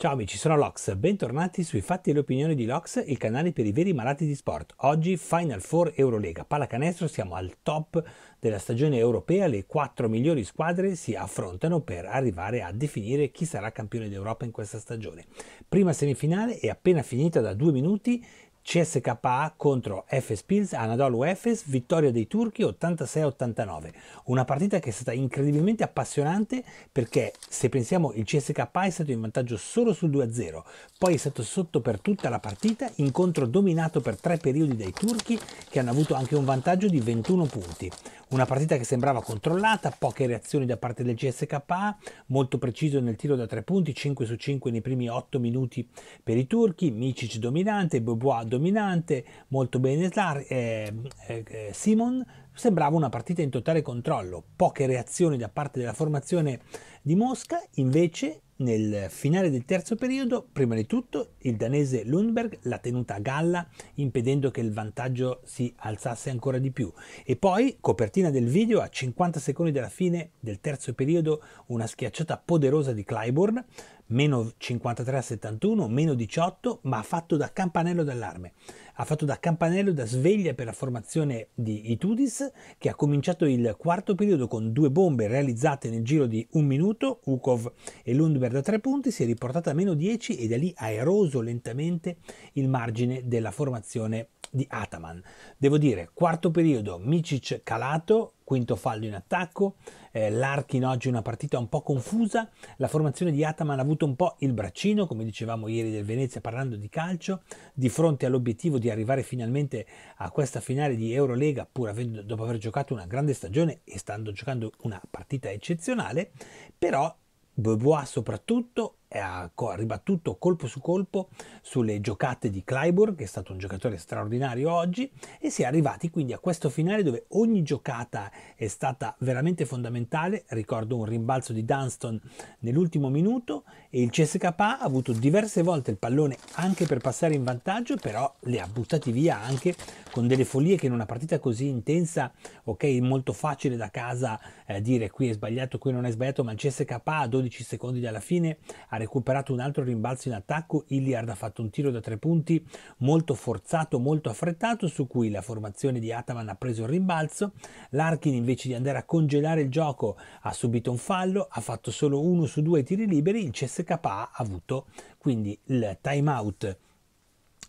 Ciao amici, sono Lox, bentornati sui fatti e le opinioni di Lox, il canale per i veri malati di sport. Oggi Final Four Eurolega, pallacanestro, siamo al top della stagione europea, le quattro migliori squadre si affrontano per arrivare a definire chi sarà campione d'Europa in questa stagione. Prima semifinale è appena finita da due minuti, CSKA contro Efes Pils, Anadolu Efes, vittoria dei turchi 86-89. Una partita che è stata incredibilmente appassionante perché se pensiamo il CSKA è stato in vantaggio solo sul 2-0, poi è stato sotto per tutta la partita, incontro dominato per tre periodi dai turchi che hanno avuto anche un vantaggio di 21 punti. Una partita che sembrava controllata, poche reazioni da parte del CSKA, molto preciso nel tiro da tre punti, 5 su 5 nei primi 8 minuti per i turchi, Micic dominante, Bobois dominante, dominante, molto bene Slar, eh, eh, eh, Simon, sembrava una partita in totale controllo, poche reazioni da parte della formazione di Mosca, invece nel finale del terzo periodo, prima di tutto, il danese Lundberg l'ha tenuta a galla, impedendo che il vantaggio si alzasse ancora di più. E poi, copertina del video, a 50 secondi dalla fine del terzo periodo, una schiacciata poderosa di Clyburn, meno 53 a 71, meno 18, ma ha fatto da campanello d'allarme. Ha fatto da campanello da sveglia per la formazione di Itudis, che ha cominciato il quarto periodo con due bombe realizzate nel giro di un minuto, Ukov e Lundberg da tre punti, si è riportata a meno 10 e da lì ha eroso lentamente il margine della formazione di Ataman. Devo dire, quarto periodo, Micic calato, quinto fallo in attacco, eh, Larkin oggi una partita un po' confusa, la formazione di Ataman ha avuto un po' il braccino, come dicevamo ieri del Venezia parlando di calcio, di fronte all'obiettivo di arrivare finalmente a questa finale di Eurolega, pur avendo, dopo aver giocato una grande stagione e stando giocando una partita eccezionale, però Bobois soprattutto ha ribattuto colpo su colpo sulle giocate di Clyburn, che è stato un giocatore straordinario oggi, e si è arrivati quindi a questo finale dove ogni giocata è stata veramente fondamentale. Ricordo un rimbalzo di Dunston nell'ultimo minuto e il CSK ha avuto diverse volte il pallone anche per passare in vantaggio, però le ha buttati via anche con delle follie che in una partita così intensa, ok, molto facile da casa eh, dire qui è sbagliato, qui non è sbagliato, ma il CSK a 12 secondi dalla fine ha recuperato un altro rimbalzo in attacco, Iliard ha fatto un tiro da tre punti molto forzato, molto affrettato, su cui la formazione di Ataman ha preso il rimbalzo, Larkin invece di andare a congelare il gioco ha subito un fallo, ha fatto solo uno su due tiri liberi, il CSK ha avuto quindi il time out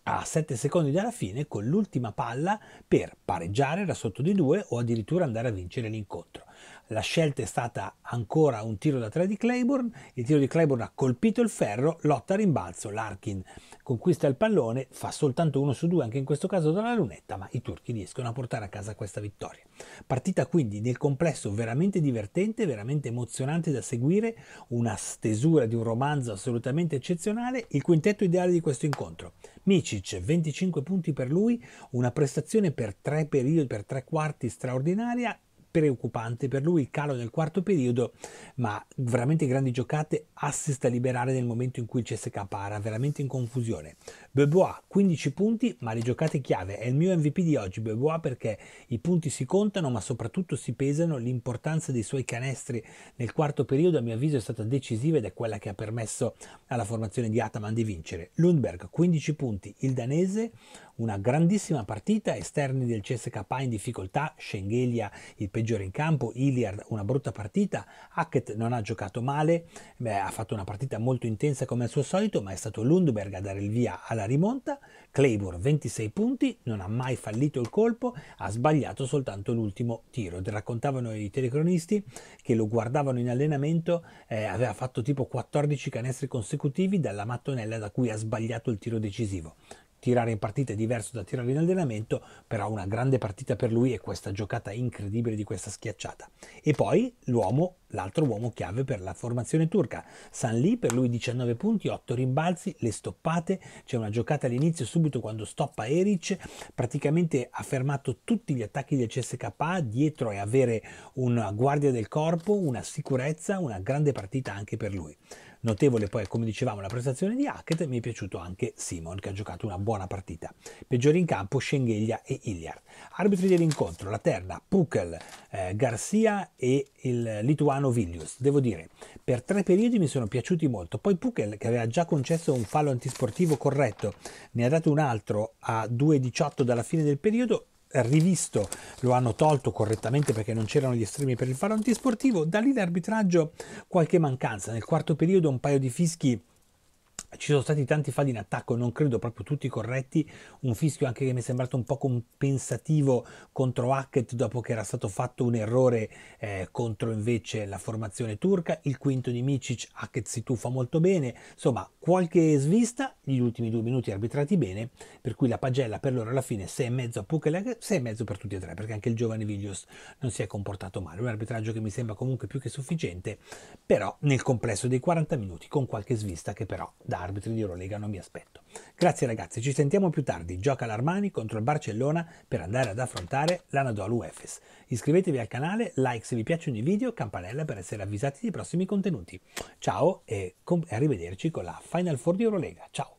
a 7 secondi dalla fine con l'ultima palla per pareggiare da sotto di due o addirittura andare a vincere l'incontro la scelta è stata ancora un tiro da tre di Claiborne, il tiro di Claiborne ha colpito il ferro, lotta a rimbalzo, Larkin conquista il pallone, fa soltanto uno su due anche in questo caso dalla lunetta, ma i turchi riescono a portare a casa questa vittoria. Partita quindi nel complesso veramente divertente, veramente emozionante da seguire, una stesura di un romanzo assolutamente eccezionale, il quintetto ideale di questo incontro. Micic 25 punti per lui, una prestazione per tre periodi, per tre quarti straordinaria preoccupante per lui, il calo nel quarto periodo, ma veramente grandi giocate, assist a liberare nel momento in cui il CSK para, veramente in confusione. Bebois 15 punti, ma le giocate chiave, è il mio MVP di oggi Bebois perché i punti si contano, ma soprattutto si pesano, l'importanza dei suoi canestri nel quarto periodo a mio avviso è stata decisiva ed è quella che ha permesso alla formazione di Ataman di vincere. Lundberg 15 punti, il danese una grandissima partita, esterni del CSK in difficoltà, Schengelia il peggiore peggiore in campo, Iliard una brutta partita, Hackett non ha giocato male, beh, ha fatto una partita molto intensa come al suo solito, ma è stato Lundberg a dare il via alla rimonta, Claybourne 26 punti, non ha mai fallito il colpo, ha sbagliato soltanto l'ultimo tiro. Raccontavano i telecronisti che lo guardavano in allenamento, eh, aveva fatto tipo 14 canestri consecutivi dalla mattonella da cui ha sbagliato il tiro decisivo tirare in partita è diverso da tirare in allenamento, però una grande partita per lui è questa giocata incredibile di questa schiacciata. E poi l'uomo l'altro uomo chiave per la formazione turca. Sanli per lui 19 punti, 8 rimbalzi, le stoppate, c'è una giocata all'inizio subito quando stoppa Eric, praticamente ha fermato tutti gli attacchi del CSKA, dietro è avere una guardia del corpo, una sicurezza, una grande partita anche per lui. Notevole poi, come dicevamo, la prestazione di Hackett, mi è piaciuto anche Simon che ha giocato una buona partita. Peggiori in campo Schengelia e Iliard. Arbitri dell'incontro, la terna, Pukel, eh, Garcia e il lituano Vilnius. Devo dire, per tre periodi mi sono piaciuti molto. Poi Puchel, che aveva già concesso un fallo antisportivo corretto, ne ha dato un altro a 2.18 dalla fine del periodo rivisto, lo hanno tolto correttamente perché non c'erano gli estremi per il fallo antisportivo, da lì l'arbitraggio qualche mancanza, nel quarto periodo un paio di fischi ci sono stati tanti falli in attacco, non credo proprio tutti corretti, un fischio anche che mi è sembrato un po' compensativo contro Hackett dopo che era stato fatto un errore eh, contro invece la formazione turca, il quinto di Micic, Hackett si tuffa molto bene, insomma qualche svista, gli ultimi due minuti arbitrati bene, per cui la pagella per loro alla fine e mezzo a Pukeleg, e mezzo per tutti e tre, perché anche il giovane Viglios non si è comportato male, un arbitraggio che mi sembra comunque più che sufficiente, però nel complesso dei 40 minuti con qualche svista che però da arbitri di Eurolega non mi aspetto. Grazie ragazzi, ci sentiamo più tardi. Gioca l'Armani contro il Barcellona per andare ad affrontare l'Anadolu Efes. Iscrivetevi al canale, like se vi piace ogni video, campanella per essere avvisati dei prossimi contenuti. Ciao e arrivederci con la Final Four di Eurolega. Ciao!